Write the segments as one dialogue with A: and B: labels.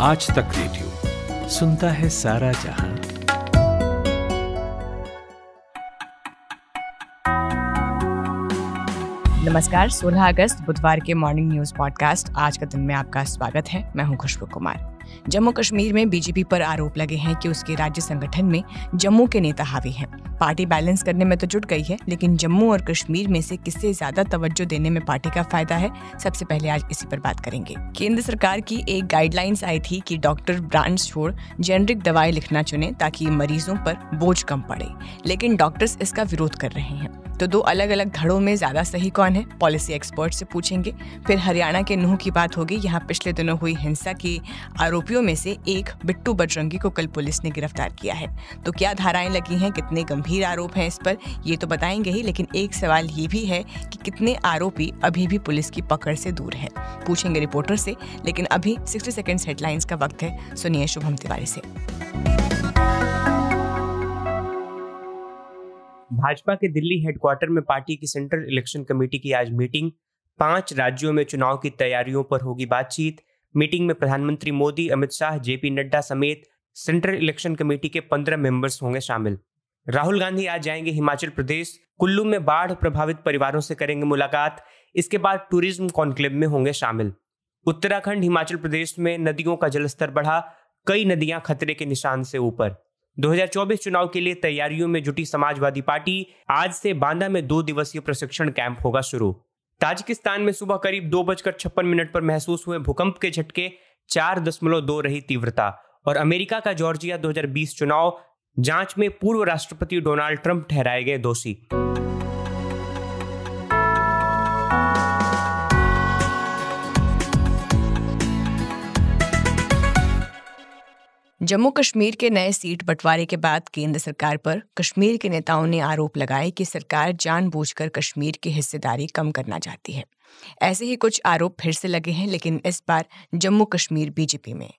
A: आज तक रेडियो सुनता है सारा जहां
B: नमस्कार 16 अगस्त बुधवार के मॉर्निंग न्यूज पॉडकास्ट आज का दिन में आपका स्वागत है मैं हूं खुशबू कुमार जम्मू कश्मीर में बीजेपी पर आरोप लगे हैं कि उसके राज्य संगठन में जम्मू के नेता हावी हैं पार्टी बैलेंस करने में तो जुट गई है लेकिन जम्मू और कश्मीर में से किससे ज्यादा तवज्जो देने में पार्टी का फायदा है सबसे पहले आज इसी पर बात करेंगे केंद्र सरकार की एक गाइडलाइंस आई थी कि डॉक्टर ब्रांड्स छोड़ जेनरिक दवाएं लिखना चुने ताकि मरीजों पर बोझ कम पड़े लेकिन डॉक्टर्स इसका विरोध कर रहे हैं तो दो अलग अलग धड़ों में ज़्यादा सही कौन है पॉलिसी एक्सपर्ट से पूछेंगे फिर हरियाणा के नूह की बात होगी यहाँ पिछले दिनों हुई हिंसा के आरोपियों में से एक बिट्टू बजरंगी को कल पुलिस ने गिरफ्तार किया है तो क्या धाराएं लगी हैं कितने गंभीर आरोप हैं इस पर ये तो बताएंगे ही लेकिन एक सवाल ये भी है कि कितने आरोपी अभी भी पुलिस की पकड़ से दूर है पूछेंगे रिपोर्टर से लेकिन अभी सिक्सटी सेकेंड्स हेडलाइंस का वक्त है सुनिए शुभम तिवारी से
C: भाजपा के दिल्ली हेडक्वार्टर में पार्टी की सेंट्रल इलेक्शन कमेटी की आज मीटिंग पांच राज्यों में चुनाव की तैयारियों पर होगी बातचीत मीटिंग में प्रधानमंत्री मोदी अमित शाह जेपी नड्डा समेत सेंट्रल इलेक्शन कमेटी के पंद्रह मेंबर्स होंगे शामिल राहुल गांधी आज जाएंगे हिमाचल प्रदेश कुल्लू में बाढ़ प्रभावित परिवारों से करेंगे मुलाकात इसके बाद टूरिज्म कॉन्क्लेव में होंगे शामिल उत्तराखंड हिमाचल प्रदेश में नदियों का जलस्तर बढ़ा कई नदियां खतरे के निशान से ऊपर 2024 चुनाव के लिए तैयारियों में जुटी समाजवादी पार्टी आज से बांदा में दो दिवसीय प्रशिक्षण कैंप होगा शुरू ताजिकिस्तान में सुबह करीब दो बजकर छप्पन मिनट पर महसूस हुए भूकंप के झटके चार दशमलव दो रही तीव्रता और अमेरिका का जॉर्जिया 2020 चुनाव जांच में पूर्व राष्ट्रपति डोनाल्ड ट्रंप ठहराए गए दोषी
B: जम्मू कश्मीर के नए सीट बंटवारे के बाद केंद्र सरकार पर कश्मीर के नेताओं ने आरोप लगाए कि सरकार जानबूझकर कश्मीर की हिस्सेदारी कम करना चाहती है ऐसे ही कुछ आरोप फिर से लगे हैं लेकिन इस बार जम्मू कश्मीर बीजेपी में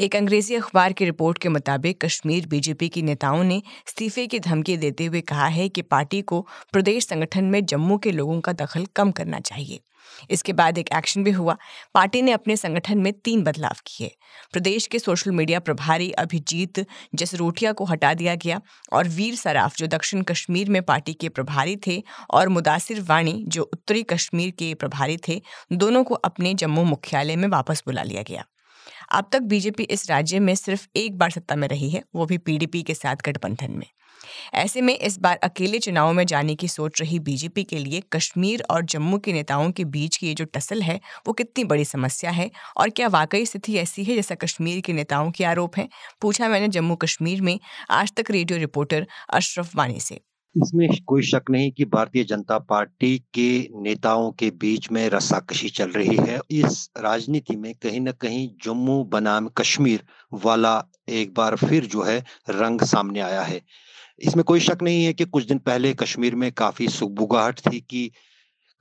B: एक अंग्रेजी अखबार की रिपोर्ट के मुताबिक कश्मीर बीजेपी के नेताओं ने इस्तीफे की धमकी देते हुए कहा है कि पार्टी को प्रदेश संगठन में जम्मू के लोगों का दखल कम करना चाहिए इसके बाद एक एक्शन भी हुआ पार्टी ने अपने संगठन में तीन बदलाव किए प्रदेश के सोशल मीडिया प्रभारी अभिजीत जसरोटिया को हटा दिया गया और वीर सराफ जो दक्षिण कश्मीर में पार्टी के प्रभारी थे और मुदासिर वाणी जो उत्तरी कश्मीर के प्रभारी थे दोनों को अपने जम्मू मुख्यालय में वापस बुला लिया गया अब तक बीजेपी इस राज्य में सिर्फ एक बार सत्ता में रही है वो भी पीडीपी के साथ गठबंधन में ऐसे में इस बार अकेले चुनाव में जाने की सोच रही बीजेपी के लिए कश्मीर और जम्मू के नेताओं के बीच की ये जो टसल है वो कितनी बड़ी समस्या है और क्या वाकई स्थिति ऐसी है जैसा कश्मीर के नेताओं के आरोप हैं पूछा मैंने जम्मू कश्मीर में आज तक रेडियो रिपोर्टर अशरफ वानी से
D: इसमें कोई शक नहीं कि भारतीय जनता पार्टी के नेताओं के बीच में रस्साकशी चल रही है इस राजनीति में कहीं ना कहीं जम्मू बनाम कश्मीर वाला एक बार फिर जो है रंग सामने आया है इसमें कोई शक नहीं है कि कुछ दिन पहले कश्मीर में काफी सुगबुगाहट थी कि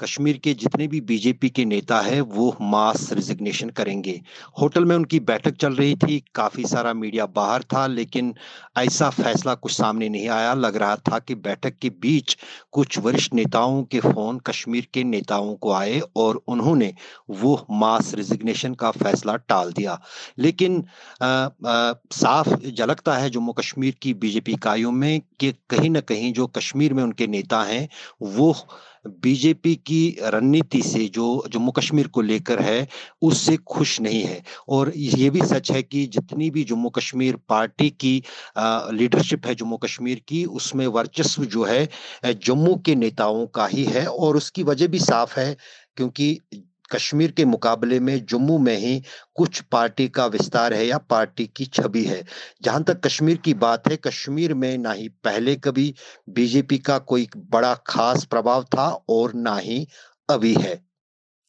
D: कश्मीर के जितने भी बीजेपी के नेता हैं वो मास रिजिग्नेशन करेंगे होटल में उनकी बैठक चल रही थी काफ़ी सारा मीडिया बाहर था लेकिन ऐसा फैसला कुछ सामने नहीं आया लग रहा था कि बैठक के बीच कुछ वरिष्ठ नेताओं के फ़ोन कश्मीर के नेताओं को आए और उन्होंने वो मास रिजिग्नेशन का फैसला टाल दिया लेकिन आ, आ, साफ झलकता है जम्मू कश्मीर की बीजेपी इकाइयों में कि कहीं ना कहीं जो कश्मीर में उनके नेता हैं वो बीजेपी की रणनीति से जो जम्मू कश्मीर को लेकर है उससे खुश नहीं है और ये भी सच है कि जितनी भी जम्मू कश्मीर पार्टी की लीडरशिप है जम्मू कश्मीर की उसमें वर्चस्व जो है जम्मू के नेताओं का ही है और उसकी वजह भी साफ है क्योंकि कश्मीर के मुकाबले में जम्मू में ही कुछ पार्टी का विस्तार है या पार्टी की छवि है जहां तक कश्मीर की बात है कश्मीर में ना ही पहले कभी बीजेपी का कोई बड़ा खास प्रभाव था और ना ही अभी है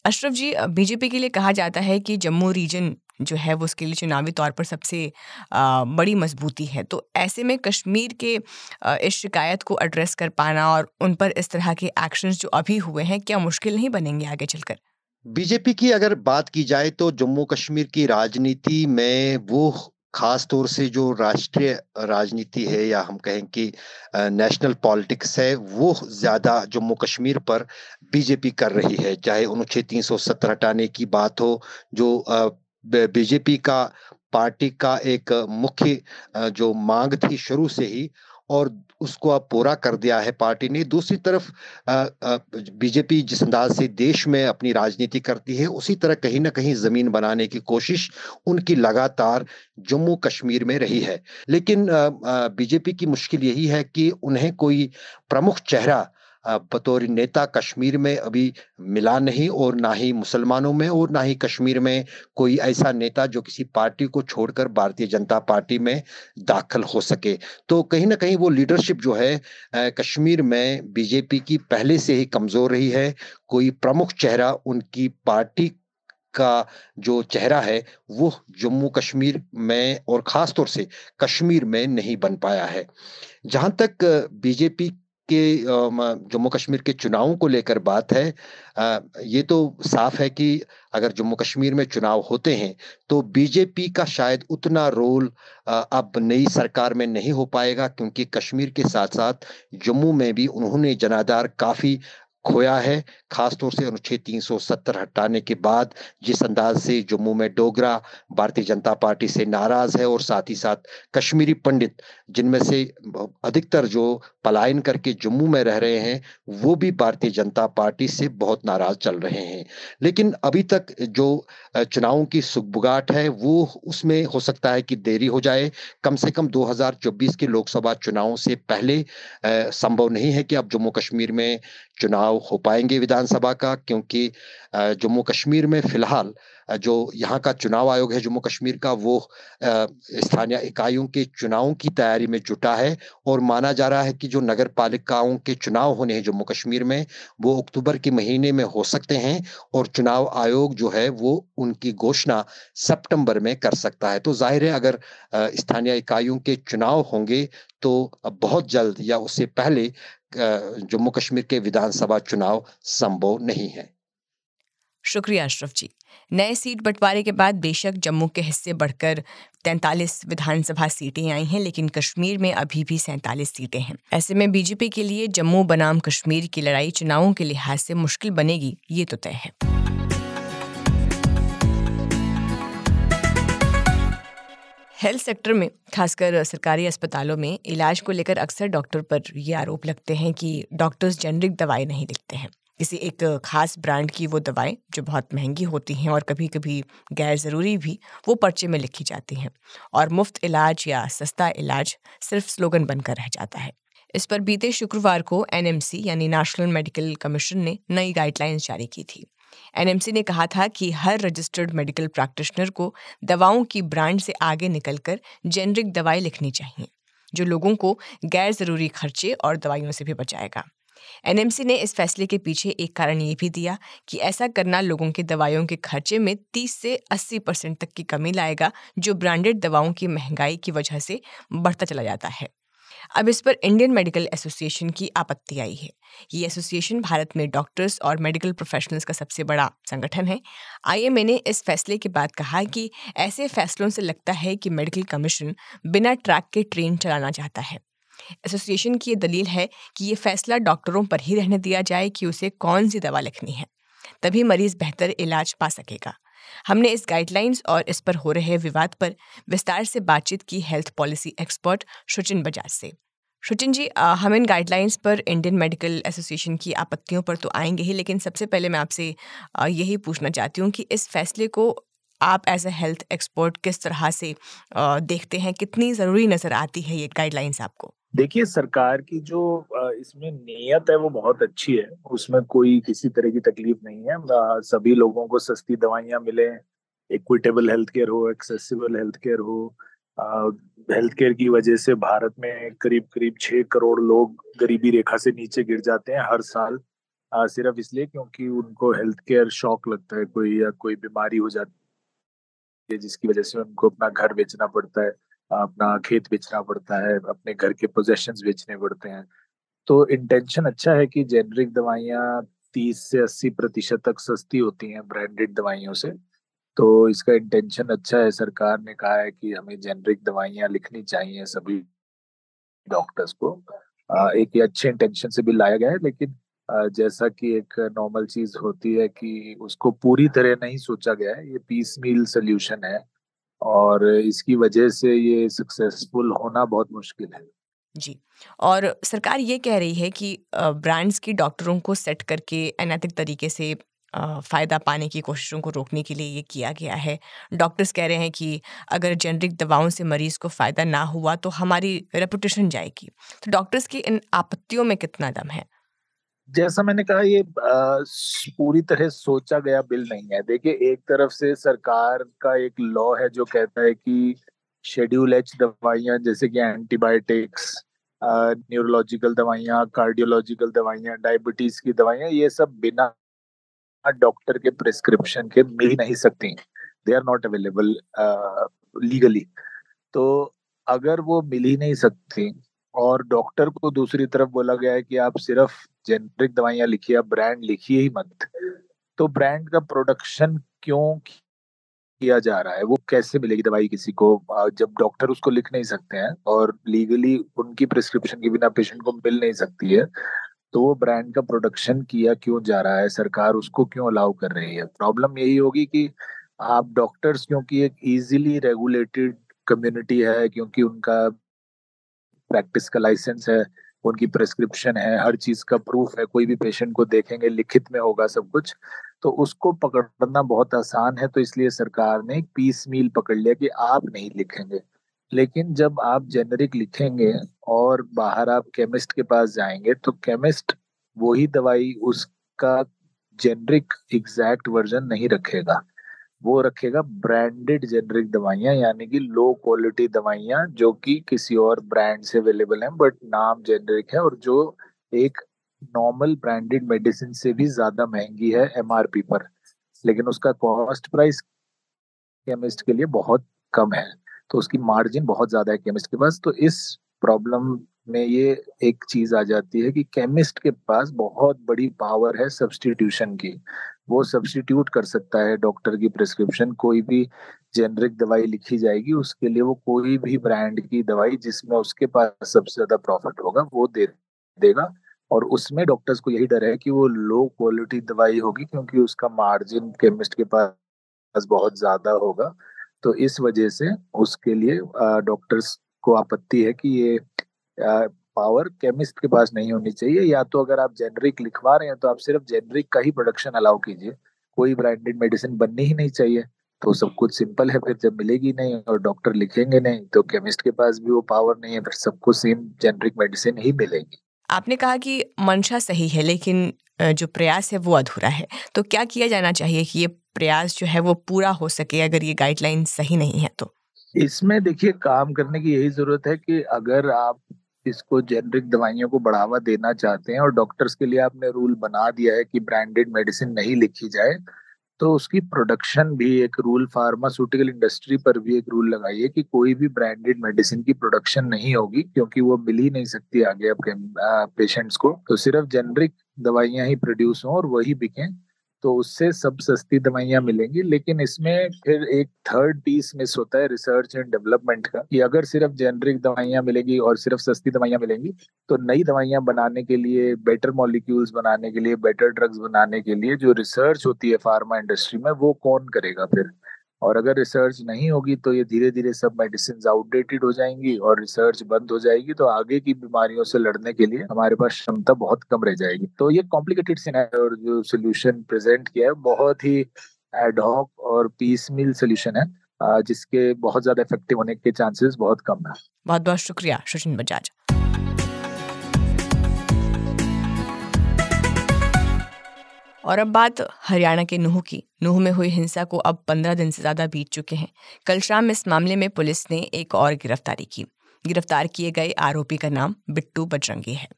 B: अशरफ जी बीजेपी के लिए कहा जाता है कि जम्मू रीजन जो है वो उसके लिए चुनावी तौर पर सबसे बड़ी मजबूती है तो ऐसे में कश्मीर के इस शिकायत को एड्रेस कर पाना और उन पर इस तरह के एक्शंस जो अभी हुए हैं क्या मुश्किल नहीं बनेंगे आगे चलकर
D: बीजेपी की अगर बात की जाए तो जम्मू कश्मीर की राजनीति में वो खास तौर से जो राष्ट्रीय राजनीति है या हम कहें कि नेशनल पॉलिटिक्स है वो ज़्यादा जम्मू कश्मीर पर बीजेपी कर रही है चाहे अनुच्छेद तीन सौ सत्तर हटाने की बात हो जो बीजेपी का पार्टी का एक मुख्य जो मांग थी शुरू से ही और उसको अब पूरा कर दिया है पार्टी ने दूसरी तरफ बीजेपी जिस अंदाज से देश में अपनी राजनीति करती है उसी तरह कहीं ना कहीं जमीन बनाने की कोशिश उनकी लगातार जम्मू कश्मीर में रही है लेकिन बीजेपी की मुश्किल यही है कि उन्हें कोई प्रमुख चेहरा बतौर नेता कश्मीर में अभी मिला नहीं और ना ही मुसलमानों में और ना ही कश्मीर में कोई ऐसा नेता जो किसी पार्टी को छोड़कर भारतीय जनता पार्टी में दाखिल हो सके तो कहीं ना कहीं वो लीडरशिप जो है कश्मीर में बीजेपी की पहले से ही कमज़ोर रही है कोई प्रमुख चेहरा उनकी पार्टी का जो चेहरा है वो जम्मू कश्मीर में और ख़ास तौर से कश्मीर में नहीं बन पाया है जहां तक बीजेपी के जम्मू कश्मीर के चुनावों को लेकर बात है ये तो साफ है कि अगर जम्मू कश्मीर में चुनाव होते हैं तो बीजेपी का शायद उतना रोल अब नई सरकार में नहीं हो पाएगा क्योंकि कश्मीर के साथ साथ जम्मू में भी उन्होंने जनाधार काफ़ी खोया है खासतौर से अनुच्छेद 370 हटाने के बाद जिस अंदाज से जम्मू में डोगरा भारतीय जनता पार्टी से नाराज है और साथ ही साथ कश्मीरी पंडित जिनमें से अधिकतर जो पलायन करके जम्मू में रह रहे हैं वो भी भारतीय जनता पार्टी से बहुत नाराज चल रहे हैं लेकिन अभी तक जो चुनाव की सुखबुगाट है वो उसमें हो सकता है कि देरी हो जाए कम से कम 2024 के लोकसभा चुनाव से पहले संभव नहीं है कि अब जम्मू कश्मीर में चुनाव हो पाएंगे विधानसभा का क्योंकि जम्मू कश्मीर में फिलहाल जो यहाँ का चुनाव आयोग है जम्मू कश्मीर का वो स्थानीय इकाइयों के चुनावों की तैयारी में जुटा है और माना जा रहा है कि जो नगर पालिकाओं के चुनाव होने हैं जम्मू कश्मीर में वो अक्टूबर के महीने में हो सकते हैं और चुनाव आयोग जो है वो उनकी घोषणा सेप्टेम्बर में कर सकता है तो जाहिर है अगर स्थानीय इकाइयों के चुनाव होंगे तो बहुत जल्द या उससे पहले जम्मू कश्मीर के विधानसभा चुनाव संभव नहीं है
B: शुक्रिया अशरफ जी नए सीट बंटवारे के बाद बेशक जम्मू के हिस्से बढ़कर 43 विधानसभा सीटें आई हैं लेकिन कश्मीर में अभी भी सैंतालीस सीटें हैं ऐसे में बीजेपी के लिए जम्मू बनाम कश्मीर की लड़ाई चुनावों के लिहाज से मुश्किल बनेगी ये तो तय है हेल्थ सेक्टर में खासकर सरकारी अस्पतालों में इलाज को लेकर अक्सर डॉक्टर पर ये आरोप लगते हैं कि डॉक्टर्स जेनरिक दवाई नहीं लिखते हैं किसी एक खास ब्रांड की वो दवाएं जो बहुत महंगी होती हैं और कभी कभी गैर ज़रूरी भी वो पर्चे में लिखी जाती हैं और मुफ्त इलाज या सस्ता इलाज सिर्फ स्लोगन बनकर रह जाता है इस पर बीते शुक्रवार को एनएमसी यानी नेशनल मेडिकल कमीशन ने नई गाइडलाइंस जारी की थी एनएमसी ने कहा था कि हर रजिस्टर्ड मेडिकल प्रैक्टिशनर को दवाओं की ब्रांड से आगे निकलकर जेनरिक दवाएं लिखनी चाहिए जो लोगों को गैर ज़रूरी खर्चे और दवाइयों से भी बचाएगा एनएमसी ने इस फैसले के पीछे एक कारण ये भी दिया कि ऐसा करना लोगों के दवाइयों के खर्चे में 30 से 80 परसेंट तक की कमी लाएगा जो ब्रांडेड दवाओं की महंगाई की वजह से बढ़ता चला जाता है अब इस पर इंडियन मेडिकल एसोसिएशन की आपत्ति आई है ये एसोसिएशन भारत में डॉक्टर्स और मेडिकल प्रोफेशनल्स का सबसे बड़ा संगठन है आईएमए ने इस फैसले के बाद कहा कि ऐसे फैसलों से लगता है कि मेडिकल कमीशन बिना ट्रैक के ट्रेन चलाना चाहता है एसोसिएशन की ये दलील है कि ये फैसला डॉक्टरों पर ही रहने दिया जाए कि उसे कौन सी दवा लिखनी है तभी मरीज बेहतर इलाज पा सकेगा हमने इस गाइडलाइंस और इस पर हो रहे विवाद पर विस्तार से बातचीत की health policy expert Shuchin Bajaj से शुचिन जी हम इन गाइडलाइंस पर इंडियन मेडिकल एसोसिएशन की आपत्तियों पर तो आएंगे ही लेकिन सबसे पहले मैं आपसे यही पूछना चाहती हूँ कि इस फैसले को आप एज ए हेल्थ एक्सपर्ट किस तरह से देखते हैं कितनी ज़रूरी नज़र आती है ये गाइडलाइंस आपको
A: देखिए सरकार की जो इसमें नीयत है वो बहुत अच्छी है उसमें कोई किसी तरह की तकलीफ नहीं है सभी लोगों को सस्ती दवाइयाँ मिले इक्विटेबल हेल्थ केयर हो एक्सेसिबल हेल्थ केयर हो हेल्थ केयर की वजह से भारत में करीब करीब छः करोड़ लोग गरीबी रेखा से नीचे गिर जाते हैं हर साल आ, सिर्फ इसलिए क्योंकि उनको हेल्थ केयर शॉक लगता है कोई या कोई बीमारी हो जाती है जिसकी वजह से उनको अपना घर बेचना पड़ता है अपना खेत बेचना पड़ता है अपने घर के पोजेशन बेचने पड़ते हैं तो इंटेंशन अच्छा है कि जेनरिक दवाइयाँ तीस से अस्सी प्रतिशत तक सस्ती होती हैं ब्रांडेड दवाइयों से तो इसका इंटेंशन अच्छा है सरकार ने कहा है कि हमें जेनरिक दवाइयाँ लिखनी चाहिए सभी डॉक्टर्स को एक ये अच्छे इंटेंशन से भी लाया गया है लेकिन जैसा कि एक नॉर्मल चीज होती है कि उसको पूरी तरह नहीं सोचा गया है ये पीस मील सोल्यूशन है और इसकी वजह से ये सक्सेसफुल होना बहुत मुश्किल है
B: जी और सरकार ये कह रही है कि ब्रांड्स की डॉक्टरों को सेट करके अनैतिक तरीके से फ़ायदा पाने की कोशिशों को रोकने के लिए ये किया गया है डॉक्टर्स कह रहे हैं कि अगर जेनरिक दवाओं से मरीज़ को फ़ायदा ना हुआ तो हमारी रेपुटेशन जाएगी तो डॉक्टर्स की इन आपत्तियों में कितना दम है
A: जैसा मैंने कहा ये आ, पूरी तरह सोचा गया बिल नहीं है देखिए एक तरफ से सरकार का एक लॉ है जो कहता है कि शेड्यूल एच दवाइयाँ जैसे कि एंटीबायोटिक्स न्यूरोलॉजिकल दवाइयाँ कार्डियोलॉजिकल दवाइयाँ डायबिटीज की दवाइयाँ ये सब बिना डॉक्टर के प्रिस्क्रिप्शन के मिल नहीं सकती they are not available legally तो अगर वो मिल ही नहीं सकती और डॉक्टर को दूसरी तरफ बोला गया है कि आप सिर्फ जेनरिक दवाइयां लिखी है ब्रांड लिखिए ही मत तो ब्रांड का प्रोडक्शन क्यों किया जा रहा है वो कैसे मिलेगी दवाई किसी को जब डॉक्टर उसको लिख नहीं सकते हैं और लीगली उनकी प्रिस्क्रिप्शन के बिना पेशेंट को मिल नहीं सकती है तो वो ब्रांड का प्रोडक्शन किया क्यों जा रहा है सरकार उसको क्यों अलाउ कर रही है प्रॉब्लम यही होगी कि आप डॉक्टर्स क्योंकि एक इजीली रेगुलेटेड कम्युनिटी है क्योंकि उनका प्रैक्टिस का लाइसेंस है उनकी प्रेस्क्रिप्शन है हर चीज का प्रूफ है कोई भी पेशेंट को देखेंगे लिखित में होगा सब कुछ तो उसको पकड़ना बहुत आसान है तो इसलिए सरकार ने पीस मील पकड़ लिया कि आप नहीं लिखेंगे लेकिन जब आप जेनरिक लिखेंगे और बाहर आप केमिस्ट के पास जाएंगे तो केमिस्ट वही दवाई उसका जेनरिक एग्जैक्ट वर्जन नहीं रखेगा वो रखेगा ब्रांडेड जेनरिक दवाइयां यानी कि लो क्वालिटी दवाइयां जो कि किसी और ब्रांड से अवेलेबल हैं बट नाम जेनरिक है और जो एक नॉर्मल ब्रांडेड मेडिसिन से भी ज्यादा महंगी है एमआरपी पर लेकिन उसका कॉस्ट प्राइस केमिस्ट के लिए बहुत कम है तो उसकी मार्जिन बहुत ज्यादा है केमिस्ट के पास तो इस प्रॉब्लम में ये एक चीज आ जाती है कि केमिस्ट के पास बहुत बड़ी पावर है सब्सटीट्यूशन की वो सब्सटीट्यूट कर सकता है डॉक्टर की प्रिस्क्रिप्शन कोई भी जेनरिक दवाई लिखी जाएगी उसके लिए वो कोई भी ब्रांड की दवाई जिसमें उसके पास सबसे ज्यादा प्रॉफिट होगा वो दे देगा और उसमें डॉक्टर्स को यही डर है कि वो लो क्वालिटी दवाई होगी क्योंकि उसका मार्जिन केमिस्ट के पास बहुत ज्यादा होगा तो इस वजह से उसके लिए डॉक्टर्स को आपत्ति है कि ये पावर केमिस्ट के पास नहीं होनी चाहिए या तो अगर आप जेनरिक लिखवा रहे हैं तो आप सिर्फ जेनरिक का ही प्रोडक्शन अलाउ कीजिए कोई ब्रांडेड मेडिसिन बननी ही नहीं चाहिए तो सब कुछ सिंपल है फिर जब मिलेगी नहीं और डॉक्टर लिखेंगे नहीं तो केमिस्ट के पास भी वो पावर नहीं है फिर सबको सेम जेनरिक मेडिसिन ही मिलेगी
B: आपने कहा कि मंशा सही है लेकिन जो प्रयास है वो अधूरा है तो क्या किया जाना चाहिए कि ये प्रयास जो है वो पूरा हो सके अगर ये गाइडलाइन सही नहीं है तो
A: इसमें देखिए काम करने की यही जरूरत है कि अगर आप इसको जेनरिक दवाइयों को बढ़ावा देना चाहते हैं और डॉक्टर्स के लिए आपने रूल बना दिया है कि ब्रांडेड मेडिसिन नहीं लिखी जाए तो उसकी प्रोडक्शन भी एक रूल फार्मास्यूटिकल इंडस्ट्री पर भी एक रूल लगाइए कि कोई भी ब्रांडेड मेडिसिन की प्रोडक्शन नहीं होगी क्योंकि वो मिल ही नहीं सकती आगे आपके पेशेंट्स को तो सिर्फ जेनरिक दवाइयां ही प्रोड्यूस हों और वही बिकें तो उससे सब सस्ती दवाइयाँ मिलेंगी लेकिन इसमें फिर एक थर्ड पीस मिस होता है रिसर्च एंड डेवलपमेंट का कि अगर सिर्फ जेनरिक दवाइयाँ मिलेंगी और सिर्फ सस्ती दवाइयाँ मिलेंगी तो नई दवाइयाँ बनाने के लिए बेटर मॉलिक्यूल्स बनाने के लिए बेटर ड्रग्स बनाने के लिए जो रिसर्च होती है फार्मा इंडस्ट्री में वो कौन करेगा फिर और अगर रिसर्च नहीं होगी तो ये धीरे धीरे सब मेडिसिन आउटडेटेड हो जाएंगी और रिसर्च बंद हो जाएगी तो आगे की बीमारियों से लड़ने के लिए हमारे पास क्षमता बहुत कम रह जाएगी तो ये कॉम्प्लिकेटेड है और जो सोल्यूशन प्रेजेंट किया है बहुत ही एडहॉक और पीस मिल सोल्यूशन है जिसके बहुत ज्यादा इफेक्टिव होने के चांसेस बहुत कम है
B: बहुत बहुत शुक्रिया सुशीन बजाज और अब बात हरियाणा के नूह की नूह में हुई हिंसा को अब पंद्रह दिन से ज़्यादा बीत चुके हैं कल शाम इस मामले में पुलिस ने एक और गिरफ्तारी की गिरफ्तार किए गए आरोपी का नाम बिट्टू बजरंगी है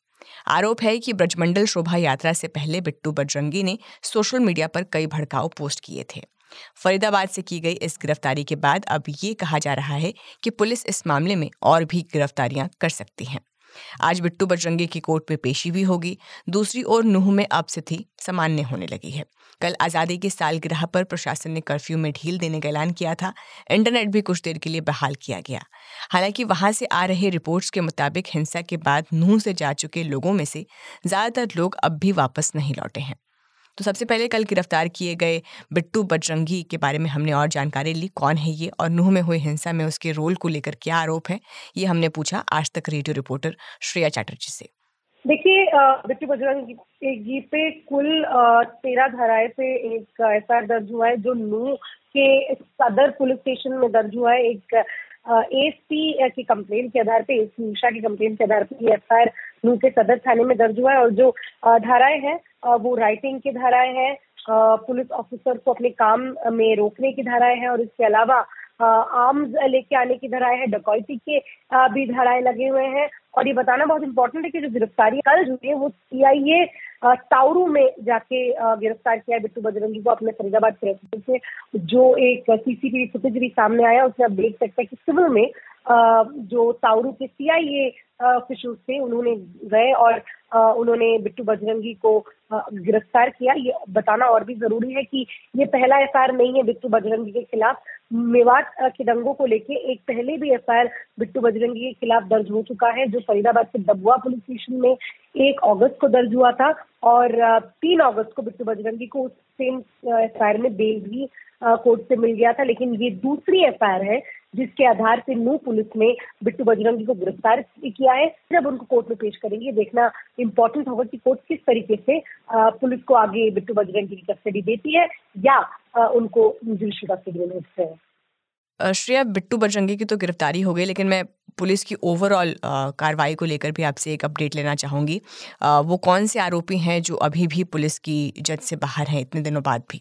B: आरोप है कि ब्रजमंडल शोभा यात्रा से पहले बिट्टू बजरंगी ने सोशल मीडिया पर कई भड़काऊ पोस्ट किए थे फरीदाबाद से की गई इस गिरफ्तारी के बाद अब ये कहा जा रहा है कि पुलिस इस मामले में और भी गिरफ्तारियां कर सकती हैं आज बिट्टू बजरंगी की कोर्ट में पेशी भी होगी दूसरी ओर नूह में अब स्थिति सामान्य होने लगी है कल आज़ादी के सालगिरह पर प्रशासन ने कर्फ्यू में ढील देने का ऐलान किया था इंटरनेट भी कुछ देर के लिए बहाल किया गया हालांकि वहां से आ रहे रिपोर्ट्स के मुताबिक हिंसा के बाद नूह से जा चुके लोगों में से ज़्यादातर लोग अब भी वापस नहीं लौटे हैं तो सबसे पहले कल गिरफ्तार किए गए बिट्टू बजरंगी के बारे में हमने और जानकारी ली कौन है ये और नूह में हुई हिंसा में उसके रोल को लेकर क्या आरोप है ये हमने पूछा आज तक रेडियो रिपोर्टर श्रेया चैटर्जी से
E: देखिए बिट्टू बजरंगी पे कुल तेरह धाराएं पे एक एफ दर्ज हुआ है जो नू के सदर पुलिस स्टेशन में दर्ज हुआ है एक एएसपी की कंप्लेन के आधार पे एस मिश्रा की कंप्लेन के आधार पे ये एफ आई नू के सदर थाने में दर्ज हुआ है और जो धाराएं हैं वो राइटिंग की धाराएं हैं पुलिस ऑफिसर को अपने काम में रोकने की धाराएं हैं और इसके अलावा आर्म्स लेके आने की धाराएं हैं डकौती के भी धाराएं लगे हुए हैं और ये बताना बहुत इंपॉर्टेंट है कि जो गिरफ्तारी कल जो है वो सीआईए ताउरू में जाके गिरफ्तार किया है बिट्टू बजरंगी को अपने फरीदाबाद प्रेस से जो एक सीसीटीवी फुटेज भी सामने आया उसमें आप देख सकते हैं कि सिविल में जो ताउरू के सीआईए ऑफिसर्स थे उन्होंने गए और उन्होंने बिट्टू बजरंगी को गिरफ्तार किया ये बताना और भी जरूरी है कि ये पहला एफ नहीं है बिट्टू बजरंगी के खिलाफ मेवात के दंगों को लेके एक पहले भी एफ बिट्टू बजरंगी के खिलाफ दर्ज हो चुका है जो जो फरीदाबाद के दबुआ पुलिस स्टेशन में एक अगस्त को दर्ज हुआ था और तीन अगस्त को बिट्टू बजरंगी को उस सेम एफ में बेल भी कोर्ट से मिल गया था लेकिन ये दूसरी एफ है जिसके आधार से नू पुलिस ने बिट्टू बजरंगी को गिरफ्तार किया है जब उनको कोर्ट में पेश करेंगे ये देखना इम्पोर्टेंट होगा कि कोर्ट किस तरीके से पुलिस को आगे बिट्टू बजरंगी की कस्टडी देती है या उनको जुलशुदा कस्टडी में हैं
B: श्रेया बिट्टू बजरंगी की तो गिरफ्तारी हो गई लेकिन मैं पुलिस की ओवरऑल कार्रवाई को लेकर भी आपसे एक अपडेट लेना चाहूँगी वो कौन से आरोपी हैं जो अभी भी पुलिस की जज से बाहर हैं इतने दिनों बाद भी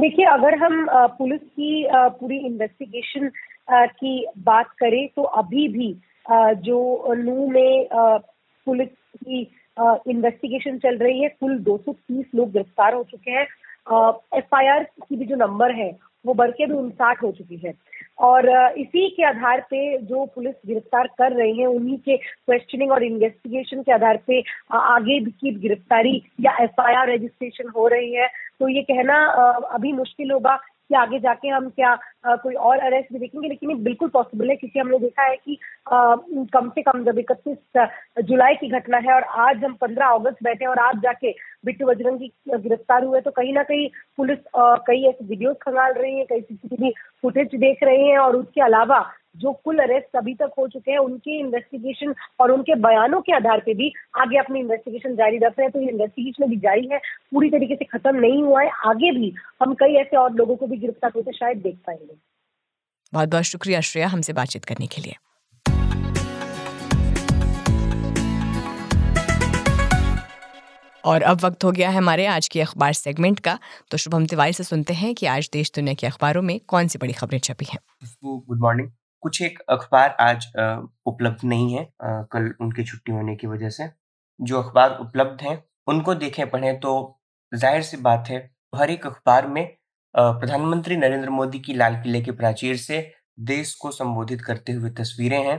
E: देखिए अगर हम पुलिस की पूरी इन्वेस्टिगेशन की बात करें तो अभी भी जो नू में पुलिस की इन्वेस्टिगेशन चल रही है कुल 230 लोग गिरफ्तार हो चुके हैं एफआईआर की भी जो नंबर है वो बढ़ के भी उनसाठ हो चुकी है और इसी के आधार पे जो पुलिस गिरफ्तार कर रही है उन्हीं के क्वेश्चनिंग और इन्वेस्टिगेशन के आधार पे आगे की गिरफ्तारी या एफआईआर रजिस्ट्रेशन हो रही है तो ये कहना अभी मुश्किल होगा कि आगे जाके हम क्या कोई और अरेस्ट भी देखेंगे लेकिन ये बिल्कुल पॉसिबल है क्योंकि हमने देखा है कि कम से कम जब इकतीस जुलाई की घटना है और आज हम पंद्रह अगस्त बैठे और आज जाके बिट्टू बजरंगी गिरफ्तार हुए तो कहीं ना कहीं पुलिस कई ऐसे वीडियोस खंगाल रही है कई सीसीटीवी फुटेज देख रहे हैं और उसके अलावा जो कुल अरेस्ट अभी तक हो चुके हैं उनके इन्वेस्टिगेशन और उनके बयानों के आधार पर भी आगे अपनी इन्वेस्टिगेशन जारी रख रहे हैं तो ये इन्वेस्टिगेशन भी जारी है पूरी तरीके से खत्म नहीं हुआ है आगे भी हम कई ऐसे और लोगों को भी गिरफ्तार होते शायद देख पाएंगे
B: बहुत बहुत शुक्रिया श्रेया हमसे बातचीत करने के लिए और अब वक्त हो गया है हमारे आज के अखबार सेगमेंट का तो शुभम तिवारी से सुनते हैं कि आज देश दुनिया के अखबारों में कौन सी बड़ी खबरें छपी हैं
C: गुड मॉर्निंग कुछ एक अखबार आज उपलब्ध नहीं है कल उनकी छुट्टी होने की वजह से जो अखबार उपलब्ध हैं उनको देखें पढ़ें तो जाहिर सी बात है हर एक अखबार में प्रधानमंत्री नरेंद्र मोदी की लाल किले के प्राचीर से देश को संबोधित करते हुए तस्वीरें हैं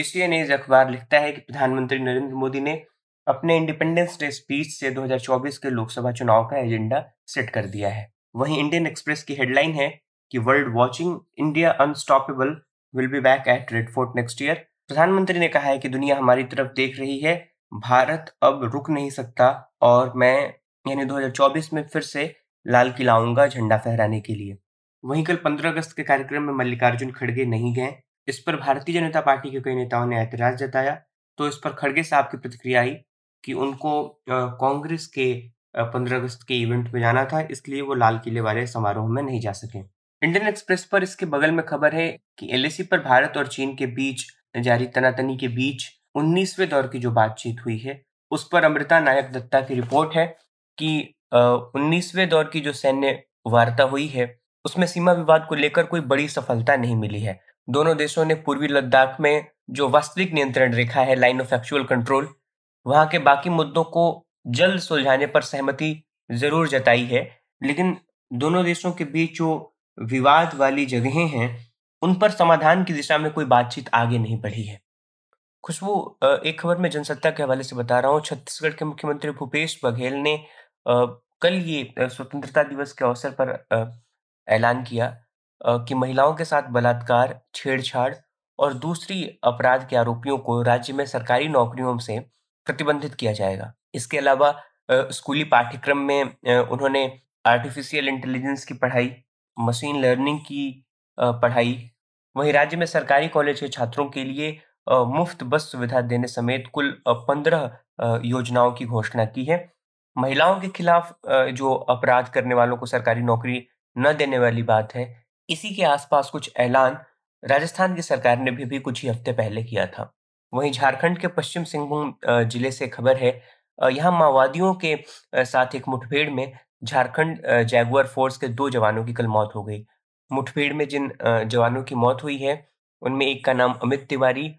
C: एशिया न्यूज अखबार लिखता है कि प्रधानमंत्री नरेंद्र मोदी ने अपने इंडिपेंडेंस डे स्पीच से 2024 के लोकसभा चुनाव का एजेंडा सेट कर दिया है वहीं इंडियन एक्सप्रेस की हेडलाइन है कि world watching India unstoppable will be back at red fort next year प्रधानमंत्री ने कहा है कि दुनिया हमारी तरफ देख रही है भारत अब रुक नहीं सकता और मैं यानी 2024 में फिर से लाल किला आऊंगा झंडा फहराने के लिए वहीं कल 15 अगस्त के कार्यक्रम में मल्लिकार्जुन खड़गे नहीं गए इस पर भारतीय जनता पार्टी के कई नेताओं ने ऐतराज जताया तो इस पर खड़गे साहब की प्रतिक्रिया आई कि उनको कांग्रेस के पंद्रह अगस्त के इवेंट में जाना था इसलिए वो लाल किले वाले समारोह में नहीं जा सकें इंडियन एक्सप्रेस पर इसके बगल में खबर है कि एलएसी पर भारत और चीन के बीच जारी तनातनी के बीच उन्नीसवे दौर की जो बातचीत हुई है उस पर अमृता नायक दत्ता की रिपोर्ट है कि उन्नीसवें दौर की जो सैन्य वार्ता हुई है उसमें सीमा विवाद को लेकर कोई बड़ी सफलता नहीं मिली है दोनों देशों ने पूर्वी लद्दाख में जो वास्तविक नियंत्रण रेखा है लाइन ऑफ एक्चुअल कंट्रोल वहां के बाकी मुद्दों को जल्द सुलझाने पर सहमति जरूर जताई है लेकिन दोनों देशों के बीच जो विवाद वाली जगहें हैं उन पर समाधान की दिशा में कोई बातचीत आगे नहीं बढ़ी है खुशबू एक खबर में जनसत्ता के हवाले से बता रहा हूँ छत्तीसगढ़ के मुख्यमंत्री भूपेश बघेल ने कल ये स्वतंत्रता दिवस के अवसर पर ऐलान किया कि महिलाओं के साथ बलात्कार छेड़छाड़ और दूसरी अपराध के आरोपियों को राज्य में सरकारी नौकरियों से प्रतिबंधित किया जाएगा इसके अलावा स्कूली पाठ्यक्रम में उन्होंने आर्टिफिशियल इंटेलिजेंस की पढ़ाई मशीन लर्निंग की पढ़ाई वहीं राज्य में सरकारी कॉलेज के छात्रों के लिए मुफ्त बस सुविधा देने समेत कुल पंद्रह योजनाओं की घोषणा की है महिलाओं के खिलाफ जो अपराध करने वालों को सरकारी नौकरी न देने वाली बात है इसी के आसपास कुछ ऐलान राजस्थान की सरकार ने भी, भी कुछ ही हफ्ते पहले किया था वहीं झारखंड के पश्चिम सिंहभूम जिले से खबर है यहाँ माओवादियों के साथ एक मुठभेड़ में झारखंड जैगुअर फोर्स के दो जवानों की कल मौत हो गई मुठभेड़ में जिन जवानों की मौत हुई है उनमें एक का नाम अमित तिवारी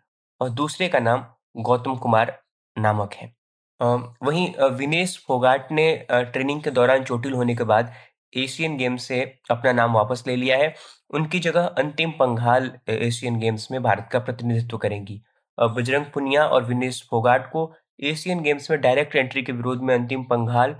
C: और दूसरे का नाम गौतम कुमार नामक है वहीं विनेश फोगाट ने ट्रेनिंग के दौरान चोटिल होने के बाद एशियन गेम्स से अपना नाम वापस ले लिया है उनकी जगह अंतिम पंघाल एशियन गेम्स में भारत का प्रतिनिधित्व करेंगी बजरंग पुनिया और विनेश फोगाट को एशियन गेम्स में डायरेक्ट एंट्री के विरोध में अंतिम पंघाल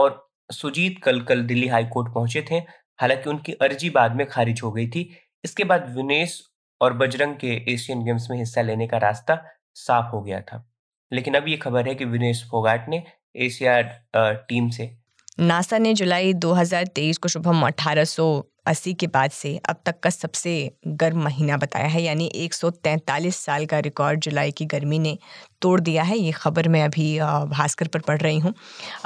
C: और सुजीत कल कल दिल्ली हाई कोर्ट पहुंचे थे हालांकि उनकी अर्जी बाद में खारिज हो गई थी इसके बाद विनेश और बजरंग के एशियन गेम्स में हिस्सा लेने का रास्ता साफ हो गया था लेकिन अब ये खबर है कि विनेश फोगाट ने एशिया टीम से
B: नासा ने जुलाई 2023 को शुभम अठारह अस्सी के बाद से अब तक का सबसे गर्म महीना बताया है यानी 143 साल का रिकॉर्ड जुलाई की गर्मी ने तोड़ दिया है ये खबर मैं अभी भास्कर पर पढ़ रही हूँ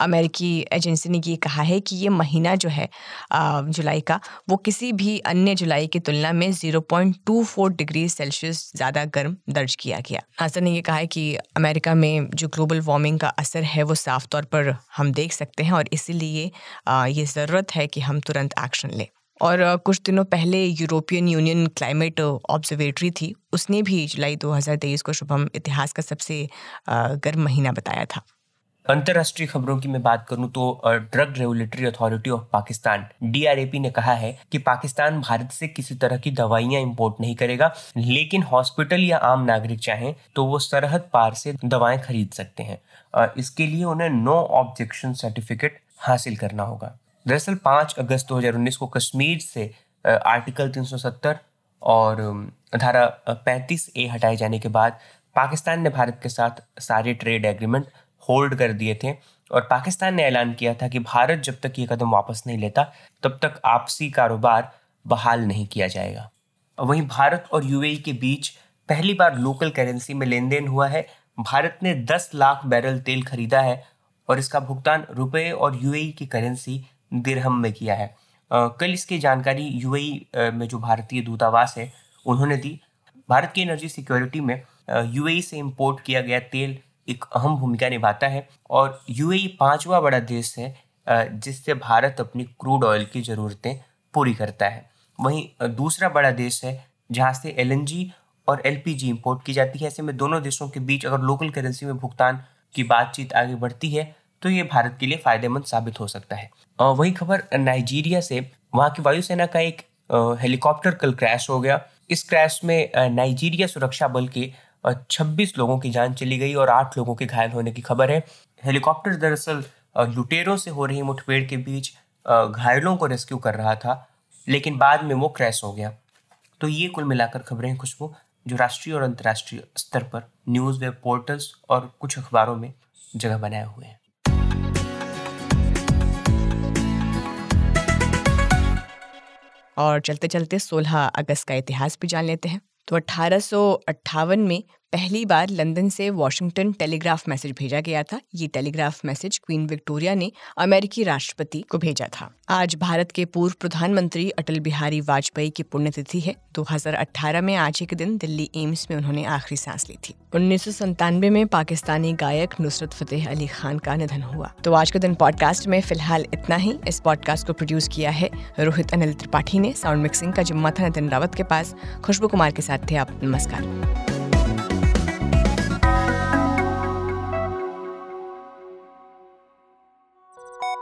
B: अमेरिकी एजेंसी ने ये कहा है कि ये महीना जो है जुलाई का वो किसी भी अन्य जुलाई की तुलना में 0.24 डिग्री सेल्सियस ज़्यादा गर्म दर्ज किया गया नासा ने यह कहा है कि अमेरिका में जो ग्लोबल वार्मिंग का असर है वो साफ तौर पर हम देख सकते हैं और इसीलिए ये ज़रूरत है कि हम तुरंत एक्शन लें और कुछ दिनों पहले यूरोपियन यूनियन क्लाइमेट ऑब्जर्वेटरी थी उसने भी जुलाई 2023 को शुभम इतिहास का सबसे गर्म महीना बताया था
C: अंतर्राष्ट्रीय खबरों की मैं बात करूं तो drug regulatory authority of Pakistan डी ने कहा है कि पाकिस्तान भारत से किसी तरह की दवाइयां इंपोर्ट नहीं करेगा लेकिन हॉस्पिटल या आम नागरिक चाहें तो वो सरहद पार से दवाएं खरीद सकते हैं इसके लिए उन्हें नो ऑब्जेक्शन सर्टिफिकेट हासिल करना होगा दरअसल पाँच अगस्त 2019 को कश्मीर से आर्टिकल 370 और धारा 35 ए हटाए जाने के बाद पाकिस्तान ने भारत के साथ सारे ट्रेड एग्रीमेंट होल्ड कर दिए थे और पाकिस्तान ने ऐलान किया था कि भारत जब तक ये कदम वापस नहीं लेता तब तक आपसी कारोबार बहाल नहीं किया जाएगा वहीं भारत और यूएई के बीच पहली बार लोकल करेंसी में लेन देन हुआ है भारत ने 10 लाख बैरल तेल खरीदा है और इसका भुगतान रुपए और यूएई की करेंसी दिरहम में किया है कल इसकी जानकारी यू में जो भारतीय दूतावास है उन्होंने दी भारत की एनर्जी सिक्योरिटी में यू से इम्पोर्ट किया गया तेल एक अहम भूमिका निभाता है और ए पाँचवा बड़ा देश है जिससे भारत अपनी क्रूड ऑयल की ज़रूरतें पूरी करता है वहीं दूसरा बड़ा देश है जहाँ से एल और एल इम्पोर्ट की जाती है ऐसे में दोनों देशों के बीच अगर लोकल करेंसी में भुगतान की बातचीत आगे बढ़ती है तो ये भारत के लिए फायदेमंद साबित हो सकता है वही खबर नाइजीरिया से वहाँ की वायुसेना का एक हेलीकॉप्टर कल क्रैश हो गया इस क्रैश में नाइजीरिया सुरक्षा बल के 26 लोगों की जान चली गई और आठ लोगों के घायल होने की खबर है हेलीकॉप्टर दरअसल लुटेरों से हो रही मुठभेड़ के बीच घायलों को रेस्क्यू कर रहा था लेकिन बाद में वो क्रैश हो गया तो ये कुल मिलाकर खबरें हैं खुशबू जो राष्ट्रीय और अंतर्राष्ट्रीय स्तर पर न्यूज़ वेब पोर्टल्स और कुछ अखबारों में जगह बनाए हुए हैं
B: और चलते चलते 16 अगस्त का इतिहास भी जान लेते हैं तो अट्ठारह में पहली बार लंदन से वॉशिंगटन टेलीग्राफ मैसेज भेजा गया था ये टेलीग्राफ मैसेज क्वीन विक्टोरिया ने अमेरिकी राष्ट्रपति को भेजा था आज भारत के पूर्व प्रधानमंत्री अटल बिहारी वाजपेयी की पुण्यतिथि है 2018 में आज ही के दिन दिल्ली एम्स में उन्होंने आखिरी सांस ली थी उन्नीस में पाकिस्तानी गायक नुसरत फतेह अली खान का निधन हुआ तो आज के दिन पॉडकास्ट में फिलहाल इतना ही इस पॉडकास्ट को प्रोड्यूस किया है रोहित अनिल त्रिपाठी ने साउंड मिक्सिंग का जिम्मा था नितिन रावत के पास खुशबू कुमार के साथ थे आप नमस्कार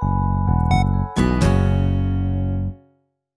B: Thank you.